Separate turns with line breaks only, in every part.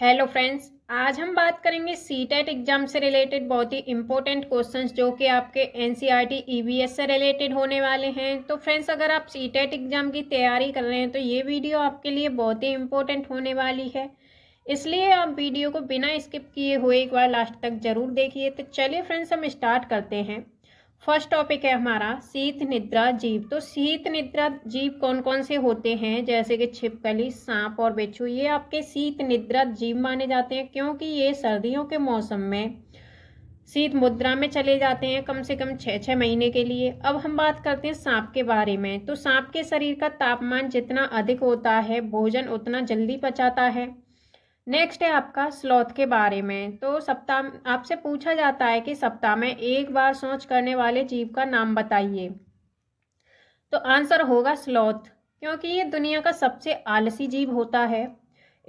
hello friends आज हम बात करेंगे सी टेट एग्जाम से रिलेटेड बहुत ही इंपॉर्टेंट क्वेश्चंस जो कि आपके N C R T E S से रिलेटेड होने वाले हैं तो फ्रेंड्स अगर आप सी टेट एग्जाम की तैयारी कर रहे हैं तो ये वीडियो आपके लिए बहुत ही इंपॉर्टेंट होने वाली है इसलिए आप वीडियो को बिना स्किप किए हुए एक बार लास्ट तक जरूर देखिए तो चलिए फ्रेंड्स हम स्टार्ट करते हैं फर्स्ट टॉपिक है हमारा शीत निद्रा जीव तो शीत निद्रा जीव कौन कौन से होते हैं जैसे कि छिपकली सांप और बेचू ये आपके शीत निद्रा जीव माने जाते हैं क्योंकि ये सर्दियों के मौसम में शीत मुद्रा में चले जाते हैं कम से कम छः छः महीने के लिए अब हम बात करते हैं सांप के बारे में तो सांप के शरीर का तापमान जितना अधिक होता है भोजन उतना जल्दी पचाता है नेक्स्ट है आपका स्लॉथ के बारे में तो सप्ताह आपसे पूछा जाता है कि सप्ताह में एक बार सोच करने वाले जीव का नाम बताइए तो आंसर होगा स्लॉथ क्योंकि ये दुनिया का सबसे आलसी जीव होता है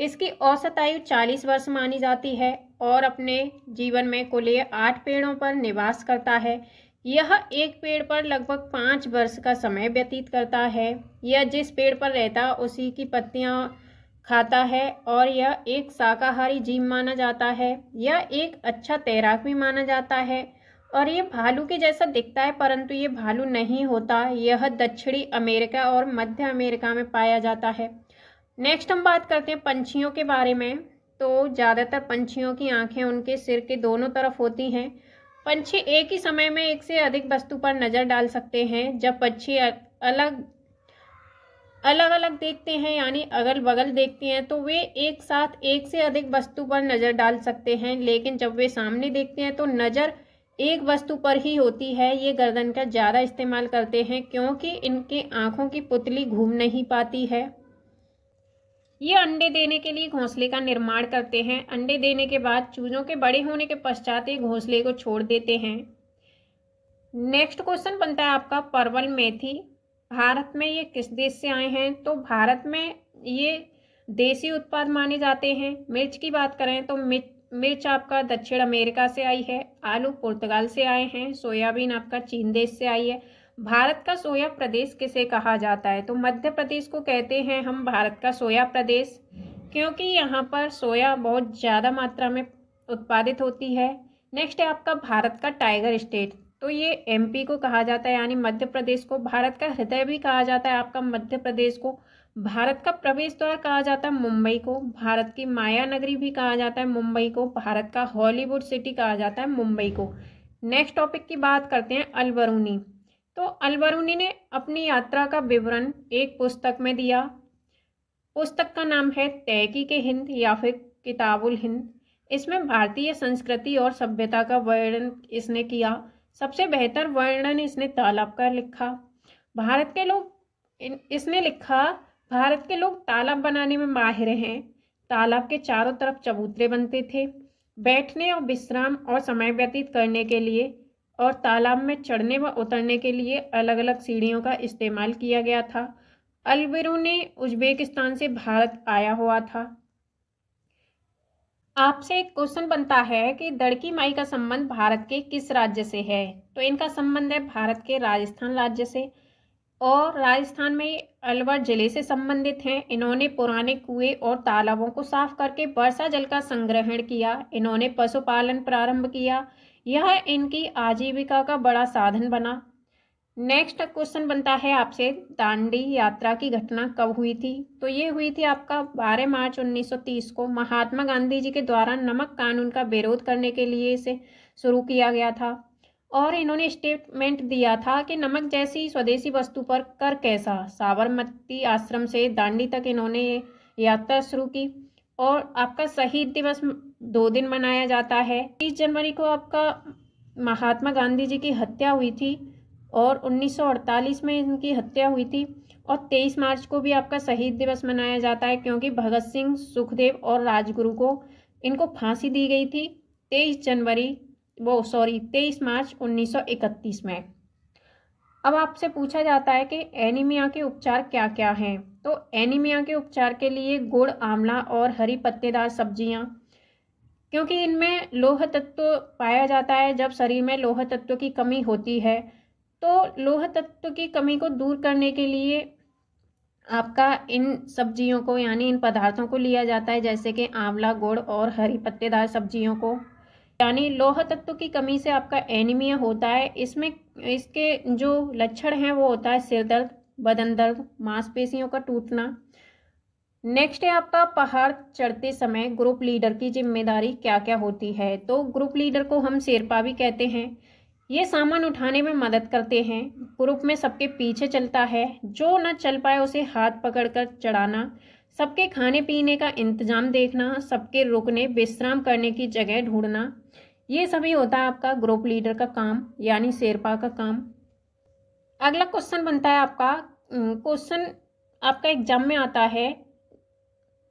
इसकी औसत आयु चालीस वर्ष मानी जाती है और अपने जीवन में कुल ये आठ पेड़ों पर निवास करता है यह एक पेड़ पर लगभग पाँच वर्ष का समय व्यतीत करता है यह जिस पेड़ पर रहता उसी की पत्तियाँ खाता है और यह एक शाकाहारी जीव माना जाता है यह एक अच्छा तैराक भी माना जाता है और ये भालू के जैसा दिखता है परंतु ये भालू नहीं होता यह दक्षिणी अमेरिका और मध्य अमेरिका में पाया जाता है नेक्स्ट हम बात करते हैं पंछियों के बारे में तो ज़्यादातर पंछियों की आंखें उनके सिर के दोनों तरफ होती हैं पंछी एक ही समय में एक से अधिक वस्तु पर नज़र डाल सकते हैं जब पंछी अलग अलग अलग देखते हैं यानी अगल बगल देखते हैं तो वे एक साथ एक से अधिक वस्तु पर नज़र डाल सकते हैं लेकिन जब वे सामने देखते हैं तो नज़र एक वस्तु पर ही होती है ये गर्दन का ज़्यादा इस्तेमाल करते हैं क्योंकि इनके आँखों की पुतली घूम नहीं पाती है ये अंडे देने के लिए घोंसले का निर्माण करते हैं अंडे देने के बाद चूजों के बड़े होने के पश्चात ये घोंसले को छोड़ देते हैं नेक्स्ट क्वेश्चन बनता है आपका परवल मेथी भारत में ये किस देश से आए हैं तो भारत में ये देसी उत्पाद माने जाते हैं मिर्च की बात करें तो मिर्च मिर्च आपका दक्षिण अमेरिका से आई है आलू पुर्तगाल से आए हैं सोयाबीन आपका चीन देश से आई है भारत का सोया प्रदेश किसे कहा जाता है तो मध्य प्रदेश को कहते हैं हम भारत का सोया प्रदेश क्योंकि यहाँ पर सोया बहुत ज़्यादा मात्रा में उत्पादित होती है नेक्स्ट है आपका भारत का टाइगर स्टेट तो ये एमपी को कहा जाता है यानी मध्य प्रदेश को भारत का हृदय भी कहा जाता है आपका मध्य प्रदेश को भारत का प्रवेश द्वार कहा जाता है मुंबई को भारत की माया नगरी भी कहा जाता है मुंबई को भारत का हॉलीवुड सिटी कहा जाता है मुंबई को नेक्स्ट टॉपिक की बात करते हैं अलबरूनी तो अलबरूनी ने अपनी यात्रा का विवरण एक पुस्तक में दिया पुस्तक का नाम है तैकी के हिंद या फिर किताबुल हिंद इसमें भारतीय संस्कृति और सभ्यता का वर्णन इसने किया सबसे बेहतर वर्णन इसने तालाब का लिखा भारत के लोग इसने लिखा भारत के लोग तालाब बनाने में माहिर हैं तालाब के चारों तरफ चबूतरे बनते थे बैठने और विश्राम और समय व्यतीत करने के लिए और तालाब में चढ़ने व उतरने के लिए अलग अलग सीढ़ियों का इस्तेमाल किया गया था अलबरू ने उज्बेकिस्तान से भारत आया हुआ था आपसे एक क्वेश्चन बनता है कि दड़की माई का संबंध भारत के किस राज्य से है तो इनका संबंध है भारत के राजस्थान राज्य से और राजस्थान में अलवर जिले से संबंधित हैं इन्होंने पुराने कुएं और तालाबों को साफ करके वर्षा जल का संग्रहण किया इन्होंने पशुपालन प्रारंभ किया यह इनकी आजीविका का बड़ा साधन बना नेक्स्ट क्वेश्चन बनता है आपसे दांडी यात्रा की घटना कब हुई थी तो ये हुई थी आपका 12 मार्च 1930 को महात्मा गांधी जी के द्वारा नमक कानून का विरोध करने के लिए इसे शुरू किया गया था और इन्होंने स्टेटमेंट दिया था कि नमक जैसी स्वदेशी वस्तु पर कर कैसा साबरमती आश्रम से दांडी तक इन्होंने यात्रा शुरू की और आपका शहीद दिवस दो दिन मनाया जाता है तीस जनवरी को आपका महात्मा गांधी जी की हत्या हुई थी और 1948 में इनकी हत्या हुई थी और 23 मार्च को भी आपका शहीद दिवस मनाया जाता है क्योंकि भगत सिंह सुखदेव और राजगुरु को इनको फांसी दी गई थी 23 जनवरी वो सॉरी 23 मार्च 1931 में अब आपसे पूछा जाता है कि एनीमिया के उपचार क्या क्या हैं तो एनीमिया के उपचार के लिए गुड़ आंवला और हरी पत्तेदार सब्जियाँ क्योंकि इनमें लोह तत्व पाया जाता है जब शरीर में लोह तत्व की कमी होती है तो लोह तत्व की कमी को दूर करने के लिए आपका इन सब्जियों को यानी इन पदार्थों को लिया जाता है जैसे कि आंवला गुड़ और हरी पत्तेदार सब्जियों को यानी लोह तत्व की कमी से आपका एनीमिया होता है इसमें इसके जो लक्षण हैं वो होता है सिर दर्द बदन दर्द मांसपेशियों का टूटना नेक्स्ट है आपका पहाड़ चढ़ते समय ग्रुप लीडर की जिम्मेदारी क्या क्या होती है तो ग्रुप लीडर को हम शेरपा भी कहते हैं ये सामान उठाने में मदद करते हैं ग्रुप में सबके पीछे चलता है जो न चल पाए उसे हाथ पकड़कर चढ़ाना सबके खाने पीने का इंतजाम देखना सबके रुकने विश्राम करने की जगह ढूंढना ये सभी होता है आपका ग्रुप लीडर का काम यानी शेरपा का काम अगला क्वेश्चन बनता है आपका क्वेश्चन आपका एग्जाम में आता है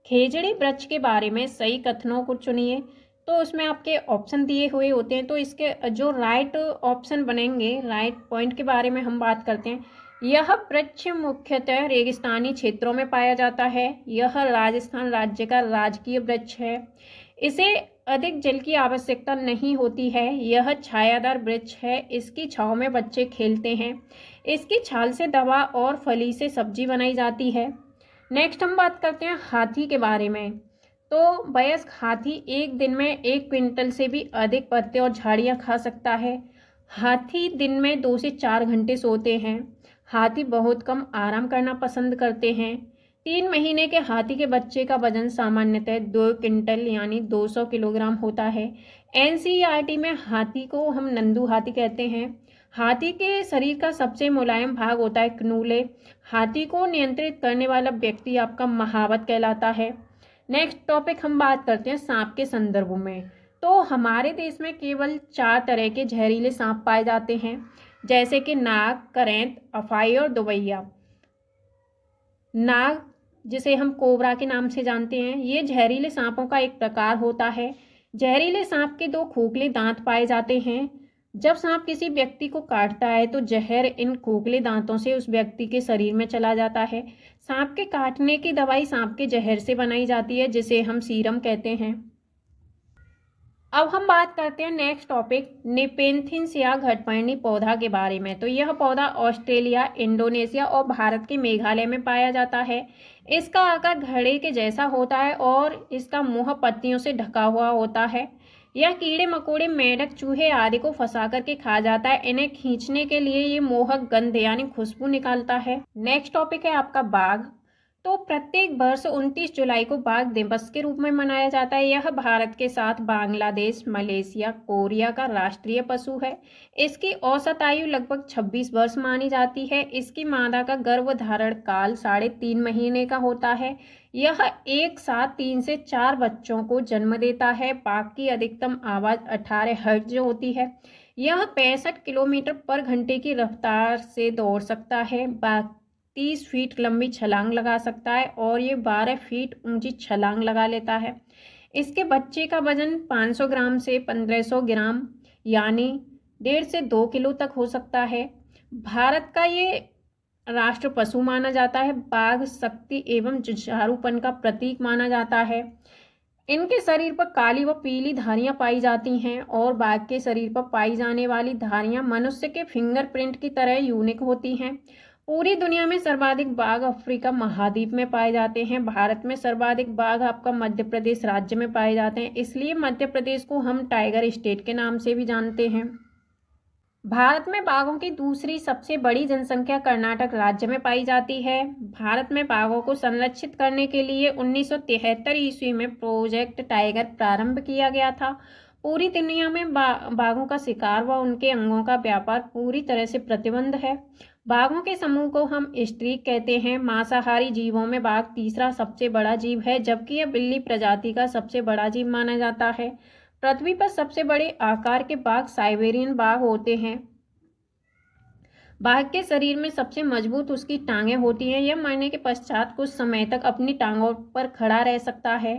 खेजड़ी वृक्ष के बारे में सही कथनों को चुनिए तो उसमें आपके ऑप्शन दिए हुए होते हैं तो इसके जो राइट ऑप्शन बनेंगे राइट पॉइंट के बारे में हम बात करते हैं यह वृक्ष मुख्यतः रेगिस्तानी क्षेत्रों में पाया जाता है यह राजस्थान राज्य का राजकीय वृक्ष है इसे अधिक जल की आवश्यकता नहीं होती है यह छायादार वृक्ष है इसकी छाव में बच्चे खेलते हैं इसकी छाल से दवा और फली से सब्जी बनाई जाती है नेक्स्ट हम बात करते हैं हाथी के बारे में तो वयस्क हाथी एक दिन में एक क्विंटल से भी अधिक पत्ते और झाड़ियाँ खा सकता है हाथी दिन में दो से चार घंटे सोते हैं हाथी बहुत कम आराम करना पसंद करते हैं तीन महीने के हाथी के बच्चे का वजन सामान्यतः दो क्विंटल यानी 200 किलोग्राम होता है एन में हाथी को हम नंदू हाथी कहते हैं हाथी के शरीर का सबसे मुलायम भाग होता है कनूले हाथी को नियंत्रित करने वाला व्यक्ति आपका महावत कहलाता है नेक्स्ट टॉपिक हम बात करते हैं सांप के संदर्भ में तो हमारे देश में केवल चार तरह के जहरीले सांप पाए जाते हैं जैसे कि नाग करेंत अफाई और दुबैया नाग जिसे हम कोबरा के नाम से जानते हैं ये जहरीले सांपों का एक प्रकार होता है जहरीले सांप के दो खोखले दांत पाए जाते हैं जब सांप किसी व्यक्ति को काटता है तो जहर इन खोखले दांतों से उस व्यक्ति के शरीर में चला जाता है सांप के काटने की दवाई सांप के जहर से बनाई जाती है जिसे हम सीरम कहते हैं अब हम बात करते हैं नेक्स्ट टॉपिक नेपेंथिन या घटपर्णी पौधा के बारे में तो यह पौधा ऑस्ट्रेलिया इंडोनेशिया और भारत के मेघालय में पाया जाता है इसका आकार घड़े के जैसा होता है और इसका मुंह पत्तियों से ढका हुआ होता है यह कीड़े मकोड़े मेढक चूहे आदि को फंसा करके खा जाता है इन्हें खींचने के लिए ये मोहक गंध यानी खुशबू निकालता है नेक्स्ट टॉपिक है आपका बाघ तो प्रत्येक वर्ष 29 जुलाई को बाघ दिवस के रूप में मनाया जाता है यह भारत के साथ बांग्लादेश मलेशिया कोरिया का राष्ट्रीय पशु है इसकी औसत आयु लगभग 26 वर्ष मानी जाती है इसकी मादा का गर्भधारण काल साढ़े तीन महीने का होता है यह एक साथ तीन से चार बच्चों को जन्म देता है बाघ की अधिकतम आवाज़ अठारह हर्ज होती है यह पैंसठ किलोमीटर पर घंटे की रफ्तार से दौड़ सकता है बाघ तीस फीट लंबी छलांग लगा सकता है और ये बारह फीट ऊंची छलांग लगा लेता है इसके बच्चे का वजन 500 ग्राम से 1500 ग्राम यानी डेढ़ से दो किलो तक हो सकता है भारत का ये राष्ट्र पशु माना जाता है बाघ शक्ति एवं जुझारूपन का प्रतीक माना जाता है इनके शरीर पर काली व पीली धारियां पाई जाती हैं और बाघ के शरीर पर पाई जाने वाली धारियां मनुष्य के फिंगरप्रिंट की तरह यूनिक होती हैं पूरी दुनिया में सर्वाधिक बाघ अफ्रीका महाद्वीप में पाए जाते हैं भारत में सर्वाधिक बाघ आपका मध्य प्रदेश राज्य में पाए जाते हैं इसलिए मध्य प्रदेश को हम टाइगर स्टेट के नाम से भी जानते हैं भारत में बाघों की दूसरी सबसे बड़ी जनसंख्या कर्नाटक राज्य में पाई जाती है भारत में बाघों को संरक्षित करने के लिए उन्नीस ईस्वी में प्रोजेक्ट टाइगर प्रारंभ किया गया था पूरी दुनिया में बा, बाघों का शिकार व उनके अंगों का व्यापार पूरी तरह से प्रतिबंध है बाघों के समूह को हम स्ट्रीक कहते हैं मांसाहारी जीवों में बाघ तीसरा सबसे बड़ा जीव है जबकि यह बिल्ली प्रजाति का सबसे बड़ा जीव माना जाता है पृथ्वी पर सबसे बड़े आकार के बाघ साइबेरियन बाघ होते हैं बाघ के शरीर में सबसे मजबूत उसकी टांगें होती हैं यह मरने के पश्चात कुछ समय तक अपनी टांगों पर खड़ा रह सकता है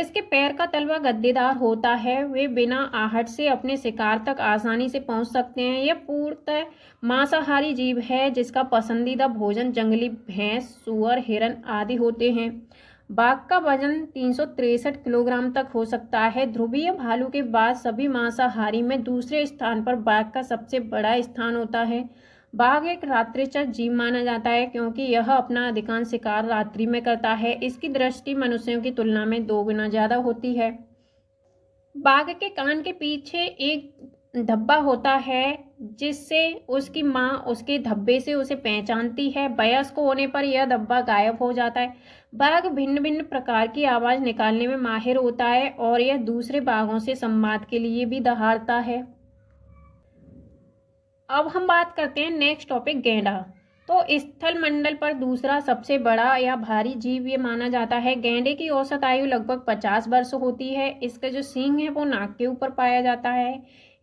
इसके पैर का तलवा गद्देदार होता है वे बिना आहट से अपने शिकार तक आसानी से पहुंच सकते हैं यह पूर्णतः मांसाहारी जीव है जिसका पसंदीदा भोजन जंगली भैंस सुअर हिरन आदि होते हैं बाघ का वजन तीन किलोग्राम तक हो सकता है ध्रुवीय भालू के बाद सभी मांसाहारी में दूसरे स्थान पर बाघ का सबसे बड़ा स्थान होता है बाघ एक रात्रिचर जीव माना जाता है क्योंकि यह अपना अधिकांश शिकार रात्रि में करता है इसकी दृष्टि मनुष्यों की तुलना में दो गुना ज़्यादा होती है बाघ के कान के पीछे एक धब्बा होता है जिससे उसकी माँ उसके धब्बे से उसे पहचानती है वयस्क होने पर यह धब्बा गायब हो जाता है बाघ भिन्न भिन्न प्रकार की आवाज़ निकालने में माहिर होता है और यह दूसरे बाघों से संवाद के लिए भी दहाड़ता है अब हम बात करते हैं नेक्स्ट टॉपिक गेंडा तो स्थल मंडल पर दूसरा सबसे बड़ा या भारी जीव ये माना जाता है गेंडे की औसत आयु लगभग 50 वर्ष होती है इसका जो सींग है वो नाक के ऊपर पाया जाता है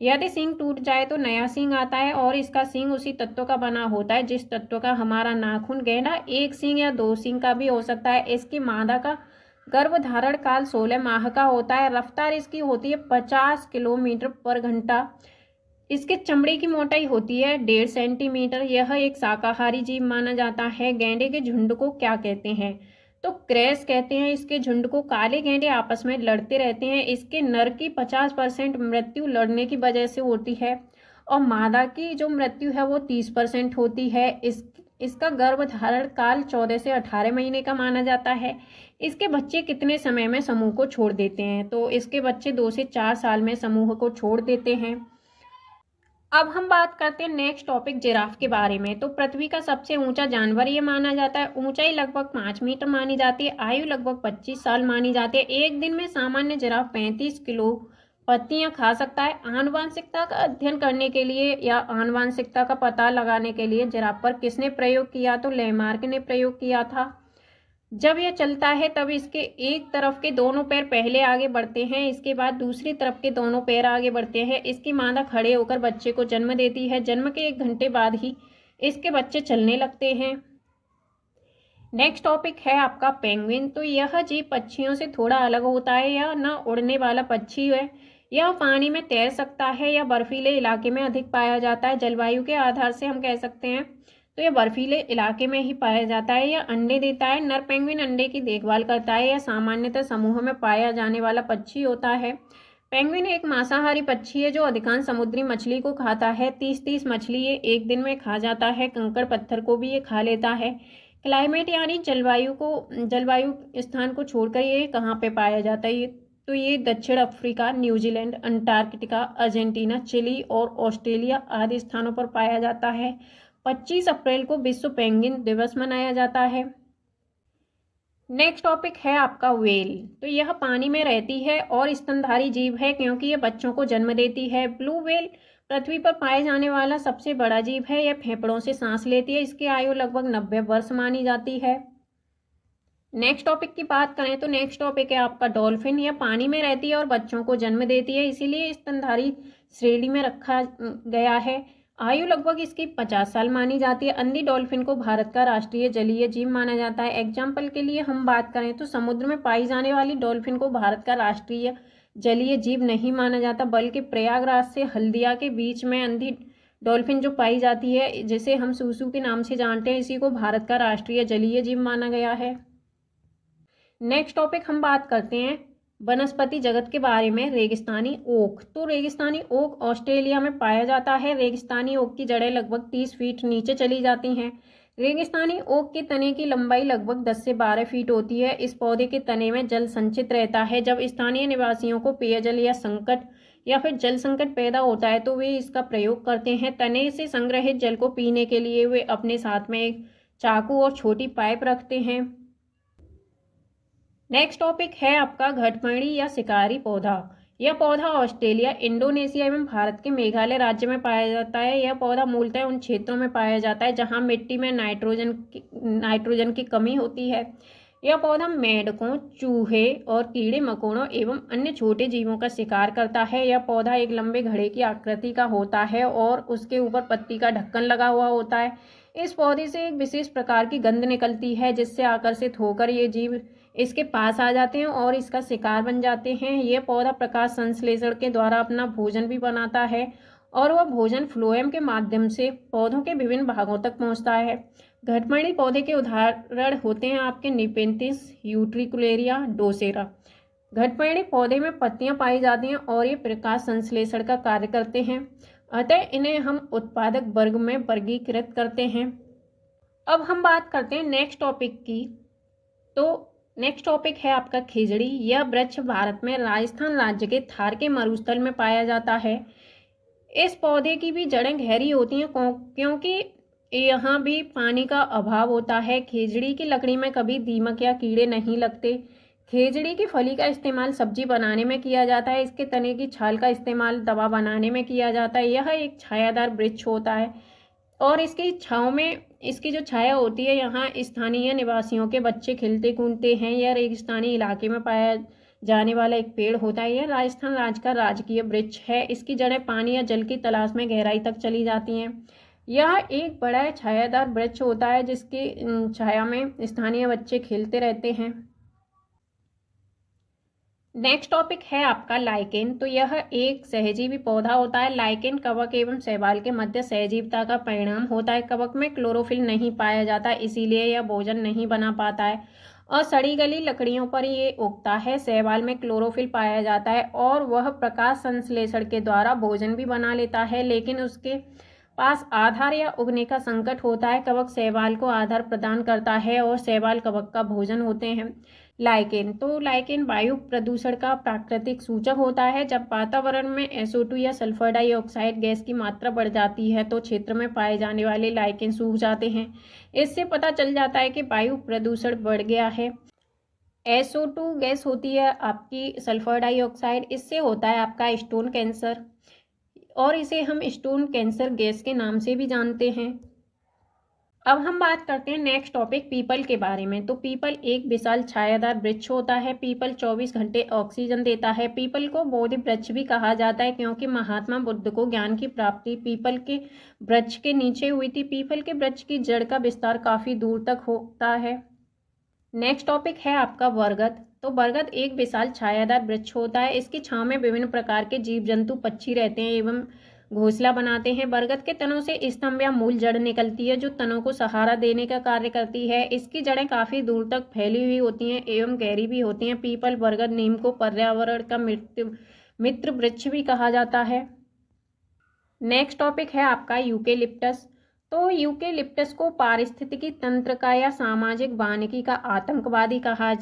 यदि सींग टूट जाए तो नया सींग आता है और इसका सींग उसी तत्व का बना होता है जिस तत्व का हमारा नाखून गेंडा एक सींग या दो सींग का भी हो सकता है इसकी मादा का गर्भधारण काल सोलह माह का होता है रफ्तार इसकी होती है पचास किलोमीटर पर घंटा इसके चमड़े की मोटाई होती है डेढ़ सेंटीमीटर यह एक शाकाहारी जीव माना जाता है गेंडे के झुंड को क्या कहते हैं तो क्रैस कहते हैं इसके झुंड को काले गेंडे आपस में लड़ते रहते हैं इसके नर की पचास परसेंट मृत्यु लड़ने की वजह से होती है और मादा की जो मृत्यु है वो तीस परसेंट होती है इस इसका गर्भधारण काल चौदह से अठारह महीने का माना जाता है इसके बच्चे कितने समय में समूह को छोड़ देते हैं तो इसके बच्चे दो से चार साल में समूह को छोड़ देते हैं अब हम बात करते हैं नेक्स्ट टॉपिक जिराफ के बारे में तो पृथ्वी का सबसे ऊंचा जानवर ये माना जाता है ऊंचाई लगभग पाँच मीटर मानी जाती है आयु लगभग पच्चीस साल मानी जाती है एक दिन में सामान्य जिराफ पैंतीस किलो पत्तियां खा सकता है आनुवांशिकता का अध्ययन करने के लिए या आनुवांशिकता का पता लगाने के लिए जिराफ पर किसने प्रयोग किया तो लेमार्क ने प्रयोग किया था जब यह चलता है तब इसके एक तरफ के दोनों पैर पहले आगे बढ़ते हैं इसके बाद दूसरी तरफ के दोनों पैर आगे बढ़ते हैं इसकी मादा खड़े होकर बच्चे को जन्म देती है जन्म के एक घंटे बाद ही इसके बच्चे चलने लगते हैं नेक्स्ट टॉपिक है आपका पेंगुइन तो यह जीव पक्षियों से थोड़ा अलग होता है यह न उड़ने वाला पक्षी है यह पानी में तैर सकता है या बर्फीले इलाके में अधिक पाया जाता है जलवायु के आधार से हम कह सकते हैं तो यह बर्फीले इलाके में ही पाया जाता है यह अंडे देता है नर पेंगुइन अंडे की देखभाल करता है यह सामान्यतः समूह में पाया जाने वाला पक्षी होता है पेंगुइन एक मांसाहारी पक्षी है जो अधिकांश समुद्री मछली को खाता है तीस तीस मछली ये एक दिन में खा जाता है कंकड़ पत्थर को भी ये खा लेता है क्लाइमेट यानी जलवायु को जलवायु स्थान को छोड़कर ये कहाँ पे पाया जाता है ये तो ये दक्षिण Africa New Zealand Antarctica Argentina Chile और ऑस्ट्रेलिया आदि स्थानों पर पाया जाता है 25 अप्रैल को विश्व पेंगिन दिवस मनाया जाता है नेक्स्ट टॉपिक है आपका वेल तो यह पानी में रहती है और स्तनधारी जीव है क्योंकि यह बच्चों को जन्म देती है ब्लू वेल पृथ्वी पर पाए जाने वाला सबसे बड़ा जीव है यह फेफड़ों से सांस लेती है इसकी आयु लगभग नब्बे वर्ष मानी जाती है नेक्स्ट टॉपिक की बात करें तो नेक्स्ट टॉपिक है आपका डॉल्फिन यह पानी में रहती है और बच्चों को जन्म देती है इसीलिए स्तनधारी श्रेणी में रखा गया है आयु लगभग इसकी 50 साल मानी जाती है अंधी डॉल्फिन को भारत का राष्ट्रीय जलीय जीव माना जाता है एग्जाम्पल के लिए हम बात करें तो समुद्र में पाई जाने वाली डॉल्फिन को भारत का राष्ट्रीय जलीय जीव नहीं माना जाता बल्कि प्रयागराज से हल्दिया के बीच में अंधी डॉल्फिन जो पाई जाती है जिसे हम सूसू के नाम से जानते हैं इसी को भारत का राष्ट्रीय जलीय जीव माना गया है नेक्स्ट टॉपिक हम बात करते हैं वनस्पति जगत के बारे में रेगिस्तानी ओक तो रेगिस्तानी ओक ऑस्ट्रेलिया में पाया जाता है रेगिस्तानी ओक की जड़ें लगभग तीस फीट नीचे चली जाती हैं रेगिस्तानी ओक के तने की लंबाई लगभग 10 से 12 फीट होती है इस पौधे के तने में जल संचित रहता है जब स्थानीय निवासियों को पेयजल या संकट या फिर जल संकट पैदा होता है तो वे इसका प्रयोग करते हैं तने से संग्रहित जल को पीने के लिए वे अपने साथ में एक चाकू और छोटी पाइप रखते हैं नेक्स्ट टॉपिक है आपका घटमणी या शिकारी पौधा यह पौधा ऑस्ट्रेलिया इंडोनेशिया एवं भारत के मेघालय राज्य में पाया जाता है यह पौधा मूलतः उन क्षेत्रों में पाया जाता है जहां मिट्टी में नाइट्रोजन की नाइट्रोजन की कमी होती है यह पौधा मेढकों चूहे और कीड़े मकोड़ों एवं अन्य छोटे जीवों का शिकार करता है यह पौधा एक लंबे घड़े की आकृति का होता है और उसके ऊपर पत्ती का ढक्कन लगा हुआ होता है इस पौधे से एक विशेष प्रकार की गंध निकलती है जिससे आकर्षित होकर ये जीव इसके पास आ जाते हैं और इसका शिकार बन जाते हैं ये पौधा प्रकाश संश्लेषण के द्वारा अपना भोजन भी बनाता है और वह भोजन फ्लोएम के माध्यम से पौधों के विभिन्न भागों तक पहुंचता है घटमणी पौधे के उदाहरण होते हैं आपके निपेंतिस यूट्रिकुलेरिया डोसेरा घटमणी पौधे में पत्तियां पाई जाती हैं और ये प्रकाश संश्लेषण का कार्य करते हैं अतः इन्हें हम उत्पादक वर्ग में वर्गीकृत करते हैं अब हम बात करते हैं नेक्स्ट टॉपिक की तो नेक्स्ट टॉपिक है आपका खिजड़ी यह वृक्ष भारत में राजस्थान राज्य के थार के मरुस्थल में पाया जाता है इस पौधे की भी जड़ें गहरी होती हैं क्योंकि यहाँ भी पानी का अभाव होता है खिजड़ी की लकड़ी में कभी दीमक या कीड़े नहीं लगते खेजड़ी की फली का इस्तेमाल सब्जी बनाने में किया जाता है इसके तने की छाल का इस्तेमाल दवा बनाने में किया जाता है यह एक छायादार वृक्ष होता है और इसकी छाव में इसकी जो छाया होती है यहाँ स्थानीय निवासियों के बच्चे खेलते कूदते हैं यह रेगिस्तानी इलाके में पाया जाने वाला एक पेड़ होता है यह राजस्थान राज्य का राजकीय वृक्ष है इसकी जड़ें पानी या जल की तलाश में गहराई तक चली जाती हैं यह एक बड़ा छायादार वृक्ष होता है जिसकी छाया में स्थानीय बच्चे खेलते रहते हैं नेक्स्ट टॉपिक है आपका लाइकेन तो यह एक सहजीवी पौधा होता है लाइकेन कवक एवं शैवाल के मध्य सहजीवता का परिणाम होता है कवक में क्लोरोफिल नहीं पाया जाता इसीलिए यह भोजन नहीं बना पाता है और सड़ी गली लकड़ियों पर ये उगता है शैवाल में क्लोरोफिल पाया जाता है और वह प्रकाश संश्लेषण के द्वारा भोजन भी बना लेता है लेकिन उसके पास आधार या उगने का संकट होता है कवक शैवाल को आधार प्रदान करता है और शैवाल कवक का भोजन होते हैं लाइकेन तो लाइकेन वायु प्रदूषण का प्राकृतिक सूचक होता है जब वातावरण में एसओ या सल्फर डाइऑक्साइड गैस की मात्रा बढ़ जाती है तो क्षेत्र में पाए जाने वाले लाइकेन सूख जाते हैं इससे पता चल जाता है कि वायु प्रदूषण बढ़ गया है एसओ टू गैस होती है आपकी सल्फर डाइऑक्साइड इससे होता है आपका स्टोन कैंसर और इसे हम स्टोन कैंसर गैस के नाम से भी जानते हैं अब हम बात करते हैं नेक्स्ट टॉपिक पीपल के बारे में तो पीपल एक विशाल छायादार वृक्ष होता है पीपल 24 घंटे ऑक्सीजन देता है पीपल को बोधि वृक्ष भी कहा जाता है क्योंकि महात्मा बुद्ध को ज्ञान की प्राप्ति पीपल के वृक्ष के नीचे हुई थी पीपल के वृक्ष की जड़ का विस्तार काफ़ी दूर तक होता है नेक्स्ट टॉपिक है आपका बरगद तो बरगद एक विशाल छायादार वृक्ष होता है इसकी छाँव में विभिन्न प्रकार के जीव जंतु पक्षी रहते हैं एवं घोंसला बनाते हैं बरगद के तनों से स्तंभ या मूल जड़ निकलती है जो तनों को सहारा देने का कार्य करती है इसकी जड़ें काफ़ी दूर तक फैली हुई होती हैं एवं गहरी भी होती हैं पीपल बरगद नीम को पर्यावरण का मृत्यु मित्र वृक्ष भी कहा जाता है नेक्स्ट टॉपिक है आपका यूके लिप्टस तो यूके लिप्टस को पारिस्थितिकी तंत्र का या सामाजिक वानिकी का आतंकवादी कहा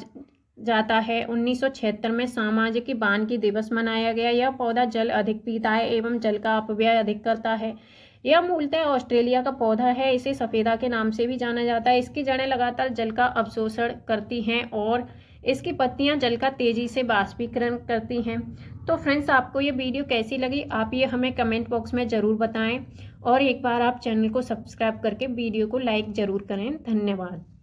जाता है 1976 में सामाजिक की दिवस मनाया गया यह पौधा जल अधिक पीता है एवं जल का अपव्यय अधिक करता है यह मूलतः ऑस्ट्रेलिया का पौधा है इसे सफेदा के नाम से भी जाना जाता है इसकी जड़ें लगातार जल का अवशोषण करती हैं और इसकी पत्तियां जल का तेजी से बाष्पीकरण करती हैं तो फ्रेंड्स आपको ये वीडियो कैसी लगी आप ये हमें कमेंट बॉक्स में ज़रूर बताएं और एक बार आप चैनल को सब्सक्राइब करके वीडियो को लाइक ज़रूर करें धन्यवाद